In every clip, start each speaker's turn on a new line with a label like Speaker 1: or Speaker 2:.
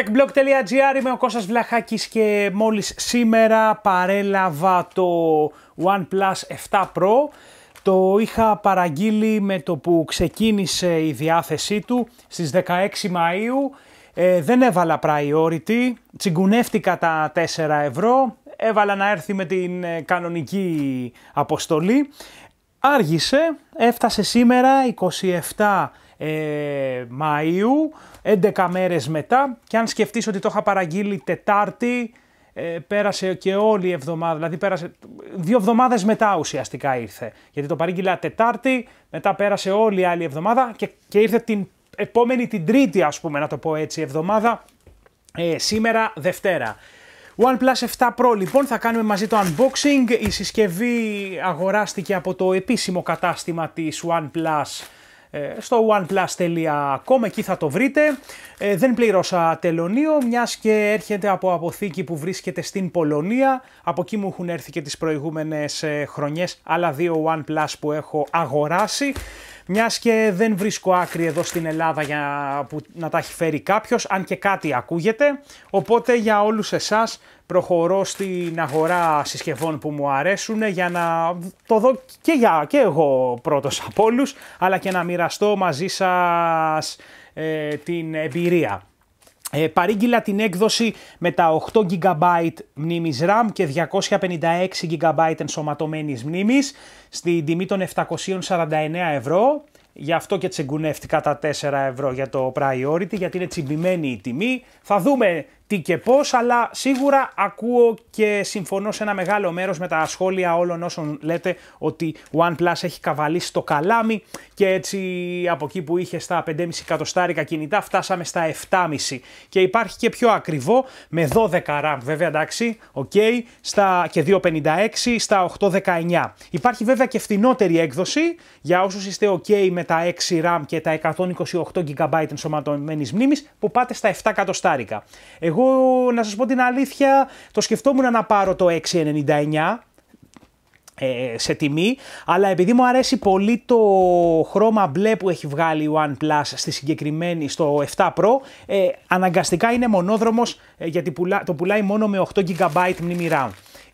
Speaker 1: Techblog.gr είμαι ο Κώστας Βλαχάκης και μόλις σήμερα παρέλαβα το OnePlus 7 Pro. Το είχα παραγγείλει με το που ξεκίνησε η διάθεσή του στις 16 Μαΐου. Ε, δεν έβαλα priority, τσιγκουνεύτηκα τα 4 ευρώ, έβαλα να έρθει με την ε, κανονική αποστολή. Άργησε, έφτασε σήμερα 27 ε, Μαΐου, 11 μέρες μετά και αν σκεφτείς ότι το είχα παραγγείλει Τετάρτη, ε, πέρασε και όλη η εβδομάδα, δηλαδή πέρασε δύο εβδομάδες μετά ουσιαστικά ήρθε. Γιατί το παρήγγειλα Τετάρτη, μετά πέρασε όλη η άλλη εβδομάδα και, και ήρθε την επόμενη την τρίτη ας πούμε να το πω έτσι εβδομάδα, ε, σήμερα Δευτέρα. OnePlus 7 Pro λοιπόν θα κάνουμε μαζί το unboxing, η συσκευή αγοράστηκε από το επίσημο κατάστημα της OnePlus ε, στο oneplus.com, εκεί θα το βρείτε. Ε, δεν πλήρωσα τελωνίο, μιας και έρχεται από αποθήκη που βρίσκεται στην Πολωνία. Από εκεί μου έχουν έρθει και τις προηγούμενες ε, χρονιές άλλα δύο OnePlus που έχω αγοράσει. Μιας και δεν βρίσκω άκρη εδώ στην Ελλάδα για που να τα έχει φέρει κάποιος, αν και κάτι ακούγεται. Οπότε για όλους εσάς προχωρώ στην αγορά συσκευών που μου αρέσουν για να το δω και, για, και εγώ πρώτος από όλους, αλλά και να μοιραστώ μαζί σας ε, την εμπειρία. Ε, παρήγγειλα την έκδοση με τα 8 GB μνήμης RAM και 256 GB ενσωματωμένης μνήμης στην τιμή των 749 ευρώ. Γι' αυτό και τσεγκουνεύτηκα τα 4 ευρώ για το priority, γιατί είναι τσιμπημένη η τιμή. Θα δούμε τι και πώς, αλλά σίγουρα ακούω και συμφωνώ σε ένα μεγάλο μέρος με τα σχόλια όλων όσων λέτε ότι OnePlus έχει καβαλήσει το καλάμι και έτσι από εκεί που είχε στα 5,5 εκατοστάρικα κινητά φτάσαμε στα 7,5 και υπάρχει και πιο ακριβό με 12 RAM βέβαια εντάξει, okay, στα και 2,56 στα 8,19. Υπάρχει βέβαια και φθηνότερη έκδοση για όσους είστε ok με τα 6 RAM και τα 128 GB ενσωματωμένης μνήμης, που πάτε στα 7 εκατοστάρικα. Εγώ εγώ, να σας πω την αλήθεια, το σκεφτόμουν να πάρω το 699 ε, σε τιμή, αλλά επειδή μου αρέσει πολύ το χρώμα μπλε που έχει βγάλει η OnePlus στη συγκεκριμένη, στο 7 Pro, ε, αναγκαστικά είναι μονόδρομος ε, γιατί πουλά, το πουλάει μόνο με 8 GB μνήμη RAM.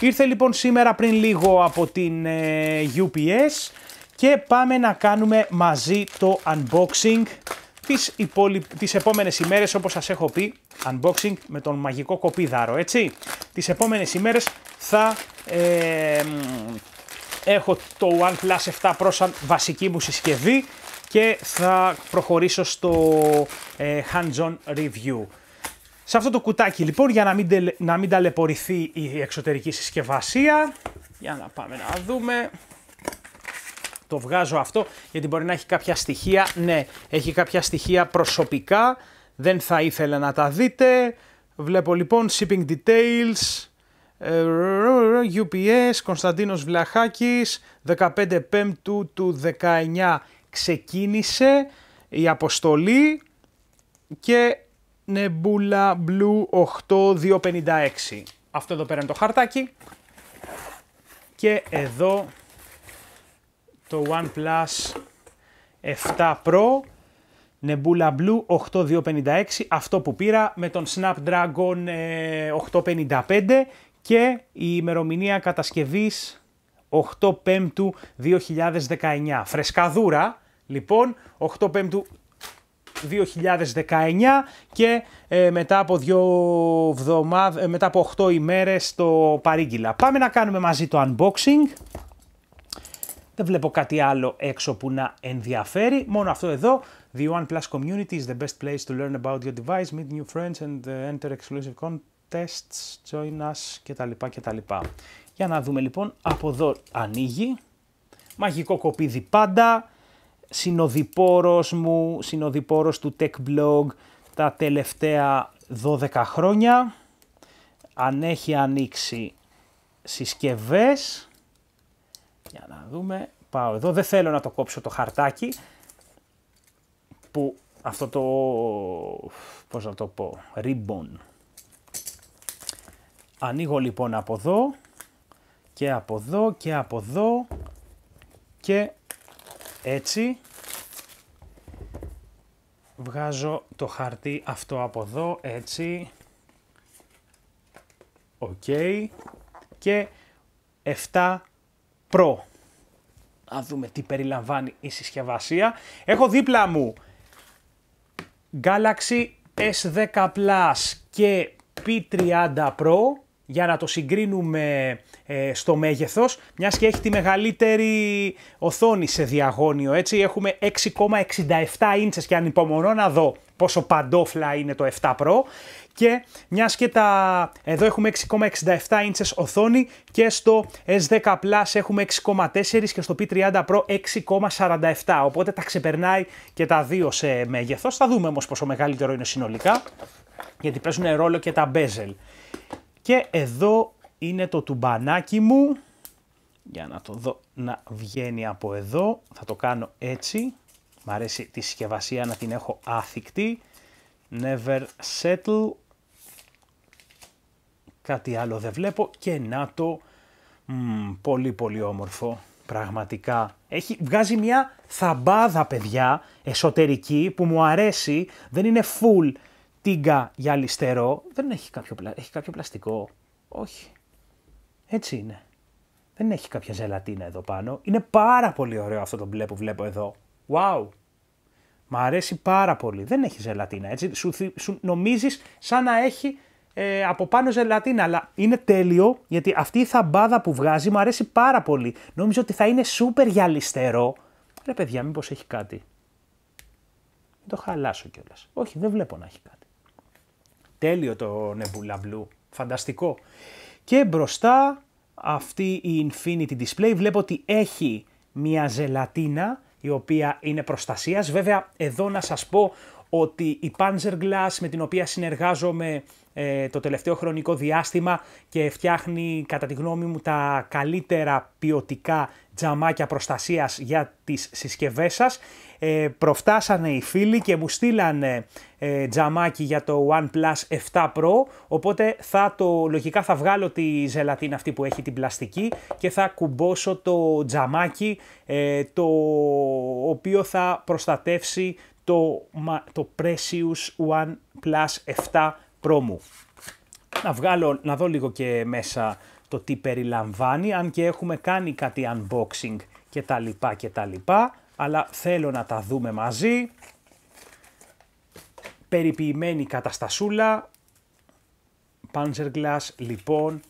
Speaker 1: Ήρθε λοιπόν σήμερα πριν λίγο από την ε, UPS και πάμε να κάνουμε μαζί το unboxing τις, υπόλοι... τις επόμενες ημέρες όπως σας έχω πει unboxing με τον μαγικό κοπίδαρο έτσι τις επόμενες ημέρες θα έχω το OnePlus 7 Pro σαν βασική μου συσκευή και θα προχωρήσω στο ε, hands-on review. Σε αυτό το κουτάκι λοιπόν για να μην, τελε... να μην ταλαιπωρηθεί η εξωτερική συσκευασία για να πάμε να δούμε το βγάζω αυτό γιατί μπορεί να έχει κάποια στοιχεία, ναι, έχει κάποια στοιχεία προσωπικά, δεν θα ήθελα να τα δείτε. Βλέπω λοιπόν shipping details, ε, UPS, Κωνσταντίνος Βλαχάκης, 15 Πέμπτου του 19 ξεκίνησε η αποστολή και Nebula Blue 8256. Αυτό εδώ πέρα είναι το χαρτάκι. Και εδώ το OnePlus 7 Pro Nebula Blue 8256, αυτό που πήρα με τον Snapdragon 855 ε, και η ημερομηνία κατασκευής 8 Πέμπτου 2019. Φρεσκαδούρα, λοιπόν, 8 Πέμπτου 2019 και ε, μετά, από δύο ε, μετά από 8 ημέρες το παρήγγυλα. Πάμε να κάνουμε μαζί το unboxing. Δεν βλέπω κάτι άλλο έξω που να ενδιαφέρει. Μόνο αυτό εδώ. The OnePlus community is the best place to learn about your device, meet new friends and uh, enter exclusive contests, join us κτλ. κτλ. Για να δούμε λοιπόν, από εδώ ανοίγει. Μαγικό κοπίδι πάντα. Συνοδοιπόρος μου, συνοδοιπόρος του Tech Blog τα τελευταία 12 χρόνια. Αν έχει ανοίξει συσκευές, για να δούμε. Πάω εδώ. Δεν θέλω να το κόψω το χαρτάκι που αυτό το, πώς να το πω, ribbon. Ανοίγω λοιπόν από εδώ και από εδώ και από εδώ και έτσι βγάζω το χαρτί αυτό από εδώ έτσι οκ okay. και 7 Pro. Να δούμε τι περιλαμβάνει η συσκευασία. Έχω δίπλα μου Galaxy S10 Plus και P30 Pro για να το συγκρίνουμε ε, στο μέγεθος, μιας και έχει τη μεγαλύτερη οθόνη σε διαγώνιο, έτσι. Έχουμε 6,67 ίντσες και ανυπομονώ να δω πόσο παντόφλα είναι το 7 Pro και μιας και τα... εδώ έχουμε 6,67 ίντσες οθόνη και στο S10 Plus έχουμε 6,4 και στο P30 Pro 6,47 οπότε τα ξεπερνάει και τα δύο σε μέγεθος θα δούμε όμως πόσο μεγαλύτερο είναι συνολικά γιατί παίζουν ρόλο και τα bezel και εδώ είναι το τουμπανάκι μου. Για να το δω να βγαίνει από εδώ. Θα το κάνω έτσι. Μ' αρέσει τη συσκευασία να την έχω άθικτη. Never settle. Κάτι άλλο δεν βλέπω. Και να το... πολύ πολύ όμορφο. Πραγματικά. Έχει, βγάζει μια θαμπάδα παιδιά εσωτερική που μου αρέσει. Δεν είναι full τίγκα για αλυστερό δεν έχει κάποιο, πλα... έχει κάποιο πλαστικό. Όχι. Έτσι είναι. Δεν έχει κάποια ζελατίνα εδώ πάνω. Είναι πάρα πολύ ωραίο αυτό το μπλε που βλέπω εδώ. Wow. Μ' αρέσει πάρα πολύ. Δεν έχει ζελατίνα έτσι. Σου, σου νομίζεις σαν να έχει ε, από πάνω ζελατίνα. Αλλά είναι τέλειο γιατί αυτή η θαμπάδα που βγάζει μου αρέσει πάρα πολύ. Νομίζω ότι θα είναι σούπερ γυαλιστερό. Ρε παιδιά μήπως έχει κάτι. Μην το χαλάσω κιόλας. Όχι δεν βλέπω να έχει κάτι. Τέλειο το Nebula Blue. Φανταστικό. Και μπροστά αυτή η Infinity Display βλέπω ότι έχει μια ζελατίνα η οποία είναι προστασίας. Βέβαια εδώ να σας πω ότι η Panzer Glass με την οποία συνεργάζομαι ε, το τελευταίο χρονικό διάστημα και φτιάχνει κατά τη γνώμη μου τα καλύτερα ποιοτικά τζαμάκια προστασίας για τις συσκευές σας ε, προφτάσανε οι φίλοι και μου στείλανε ε, τζαμάκι για το OnePlus 7 Pro, οπότε θα το, λογικά θα βγάλω τη ζελατίνα αυτή που έχει την πλαστική και θα κουμπώσω το τζαμάκι ε, το οποίο θα προστατεύσει το, το Precious OnePlus 7 Pro μου. Να βγάλω, να δω λίγο και μέσα το τι περιλαμβάνει, αν και έχουμε κάνει κάτι unboxing και τα λοιπά και τα λοιπά αλλά θέλω να τα δούμε μαζί. Περιποιημένη καταστασούλα. Glass, λοιπόν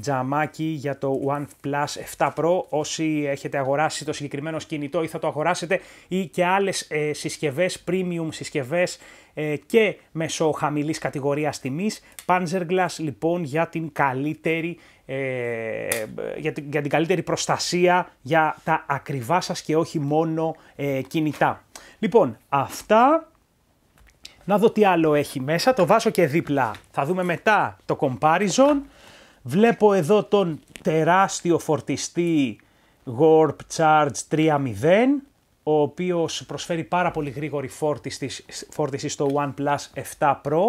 Speaker 1: τζαμάκι για το OnePlus 7 Pro. Όσοι έχετε αγοράσει το συγκεκριμένο κινητό ή θα το αγοράσετε ή και άλλες ε, συσκευές, premium συσκευές ε, και μέσω χαμηλής κατηγορίας τιμής. Glass λοιπόν για την καλύτερη ε, για, την, για την καλύτερη προστασία για τα ακριβά σας και όχι μόνο ε, κινητά. Λοιπόν, αυτά να δω τι άλλο έχει μέσα. Το βάζω και δίπλα. Θα δούμε μετά το comparison. Βλέπω εδώ τον τεράστιο φορτιστή Warp Charge 3.0, ο οποίος προσφέρει πάρα πολύ γρήγορη φόρτιση, στο OnePlus 7 Pro.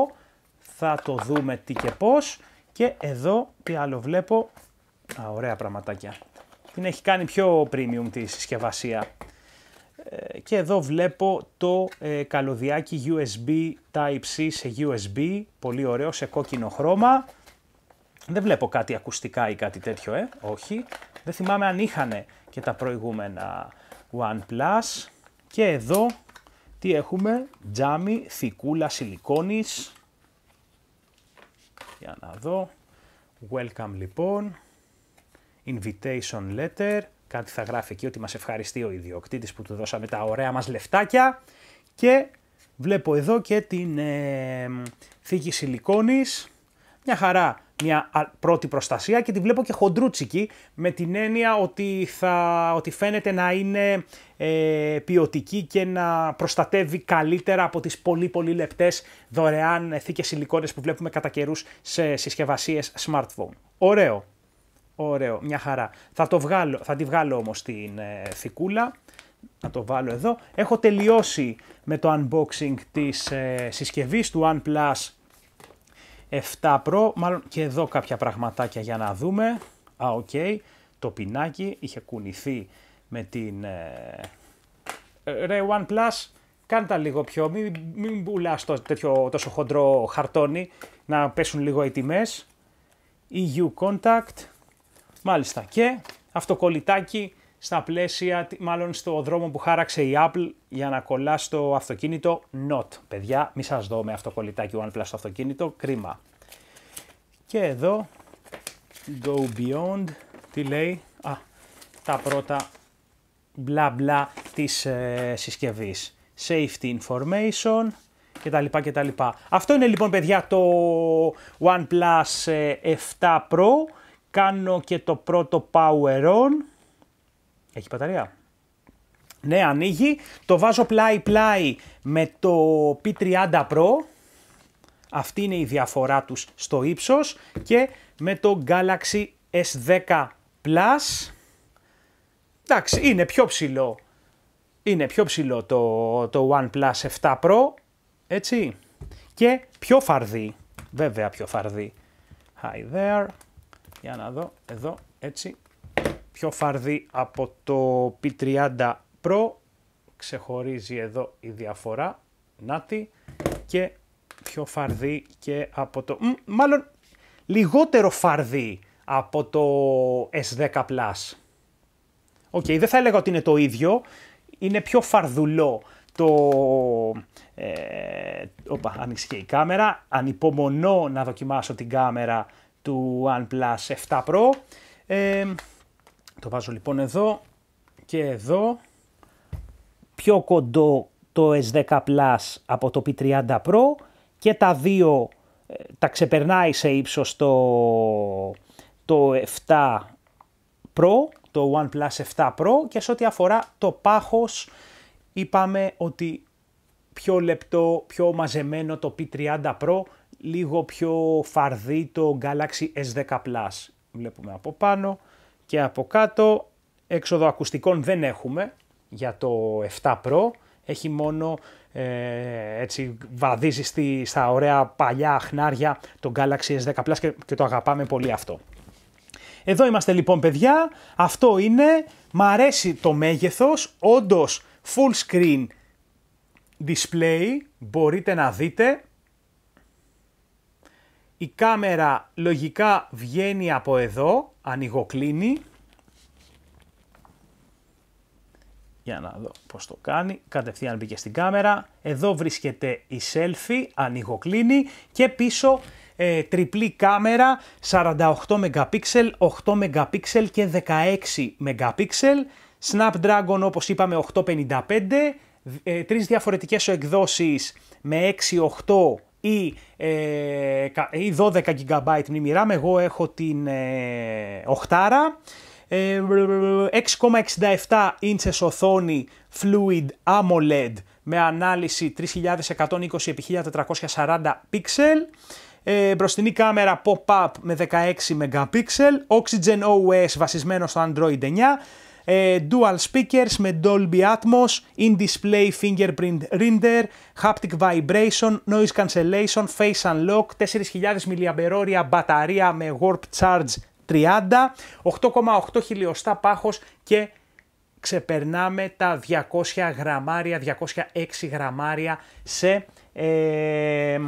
Speaker 1: Θα το δούμε τι και πώς. Και εδώ τι άλλο βλέπω. Α, ωραία πραγματάκια. Την έχει κάνει πιο premium τη συσκευασία. Ε, και εδώ βλέπω το ε, καλωδιάκι USB Type-C σε USB, πολύ ωραίο, σε κόκκινο χρώμα. Δεν βλέπω κάτι ακουστικά ή κάτι τέτοιο, ε. Όχι. Δεν θυμάμαι αν είχαν και τα προηγούμενα OnePlus. Και εδώ τι έχουμε. Τζάμι, θικούλα σιλικόνης. Για να δω. Welcome λοιπόν. Invitation letter. Κάτι θα γράφει εκεί ότι μας ευχαριστεί ο ιδιοκτήτης που του δώσαμε τα ωραία μας λεφτάκια. Και βλέπω εδώ και την ε, θήκη σιλικόνης. Μια χαρά μια πρώτη προστασία και τη βλέπω και χοντρούτσικη με την έννοια ότι, θα, ότι φαίνεται να είναι ε, ποιοτική και να προστατεύει καλύτερα από τις πολύ πολύ λεπτές δωρεάν θήκες σιλικόνες που βλέπουμε κατά καιρούς σε συσκευασίες smartphone. Ωραίο, ωραίο, μια χαρά. Θα, το βγάλω, θα τη βγάλω όμως την ε, θικούλα. Να το βάλω εδώ. Έχω τελειώσει με το unboxing της ε, συσκευής του OnePlus 7 Pro, μάλλον και εδώ κάποια πραγματάκια για να δούμε. Α, οκ, okay. το πινάκι είχε κουνηθεί με την ε, ε, Ray Plus. Κάνε τα λίγο πιο, μην, μην πουλάς το, τέτοιο τόσο χοντρό χαρτόνι, να πέσουν λίγο οι τιμές. EU Contact, μάλιστα και αυτοκολλητάκι στα πλαίσια, μάλλον στο δρόμο που χάραξε η Apple για να κολλά στο αυτοκίνητο Not. Παιδιά, μη σας δω με αυτοκολλητάκι, OnePlus στο αυτοκίνητο, κρίμα. Και εδώ, Go Beyond, τι λέει, α, τα πρώτα μπλα μπλα της ε, συσκευής. Safety information τα λοιπά. Αυτό είναι λοιπόν παιδιά το OnePlus 7 ε, Pro. Κάνω και το πρώτο power on έχει μπαταρία. Ναι, ανοίγει. Το βάζω πλάι-πλάι με το P30 Pro. Αυτή είναι η διαφορά τους στο ύψος. Και με το Galaxy S10 Plus. Εντάξει, είναι πιο ψηλό. Είναι πιο ψηλό το, το OnePlus 7 Pro. Έτσι. Και πιο φαρδί. Βέβαια πιο φαρδί. Hi there. Για να δω. Εδώ. Έτσι πιο φαρδί από το P30 Pro. Ξεχωρίζει εδώ η διαφορά. Να Και πιο φαρδί και από το... Μάλλον λιγότερο φαρδί από το S10 Plus. Οκ, okay, δεν θα έλεγα ότι είναι το ίδιο. Είναι πιο φαρδουλό το... Ε, οπα, άνοιξε και η κάμερα. Ανυπομονώ να δοκιμάσω την κάμερα του OnePlus 7 Pro. Ε, το βάζω λοιπόν εδώ και εδώ. Πιο κοντό το S10 Plus από το P30 Pro και τα δύο ε, τα ξεπερνάει σε ύψος το, το 7 Pro, το OnePlus 7 Pro και σε ό,τι αφορά το πάχος είπαμε ότι πιο λεπτό, πιο μαζεμένο το P30 Pro, λίγο πιο φαρδί το Galaxy S10 Plus. Βλέπουμε από πάνω και από κάτω έξοδο ακουστικών δεν έχουμε για το 7 Pro, έχει μόνο ε, έτσι βαδίζει στη, στα ωραία παλιά αχνάρια το Galaxy S10 Plus και, το αγαπάμε πολύ αυτό. Εδώ είμαστε λοιπόν παιδιά, αυτό είναι, μ' αρέσει το μέγεθος, όντως full screen display, μπορείτε να δείτε. Η κάμερα λογικά βγαίνει από εδώ, ανοιγοκλίνει. Για να δω πώς το κάνει. Κατευθείαν μπήκε στην κάμερα. Εδώ βρίσκεται η selfie, ανοιγοκλίνει και πίσω ε, τριπλή κάμερα 48 MP, 8 MP και 16 MP. Snapdragon όπως είπαμε 855, ε, τρεις διαφορετικές εκδόσεις με 6, 8 ή, ε, 12 GB μνήμη RAM, εγώ έχω την ε, 8 6,67 ε, ίντσες οθόνη Fluid AMOLED με ανάλυση 3120x1440 pixel. Ε, μπροστινή κάμερα pop-up με 16 MP, Oxygen OS βασισμένο στο Android 9, ε, dual speakers με Dolby Atmos, in-display fingerprint reader, haptic vibration, noise cancellation, face unlock, 4.000 mAh μπαταρία με warp charge 30, 8,8 χιλιοστά πάχος και ξεπερνάμε τα 200 γραμμάρια, 206 γραμμάρια σε ε,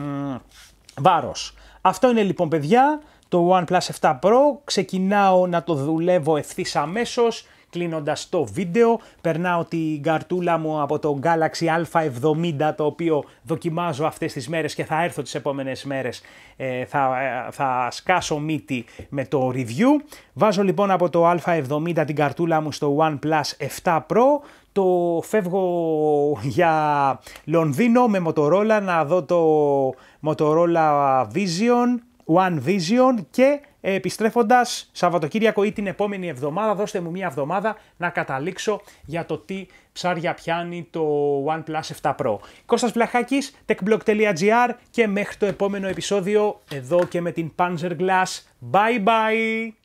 Speaker 1: βάρος. Αυτό είναι λοιπόν παιδιά το OnePlus 7 Pro, ξεκινάω να το δουλεύω ευθύς αμέσως, Κλείνοντας το βίντεο. Περνάω την καρτούλα μου από το Galaxy A70 το οποίο δοκιμάζω αυτές τις μέρες και θα έρθω τις επόμενες μέρες ε, θα, ε, θα σκάσω μύτη με το review. Βάζω λοιπόν από το A70 την καρτούλα μου στο OnePlus 7 Pro το φεύγω για Λονδίνο με Motorola να δω το Motorola Vision One Vision και ε, επιστρέφοντας Σαββατοκύριακο ή την επόμενη εβδομάδα, δώστε μου μία εβδομάδα να καταλήξω για το τι ψάρια πιάνει το OnePlus 7 Pro. Κώστας Βλαχάκης, techblog.gr και μέχρι το επόμενο επεισόδιο εδώ και με την Panzer Glass. Bye bye!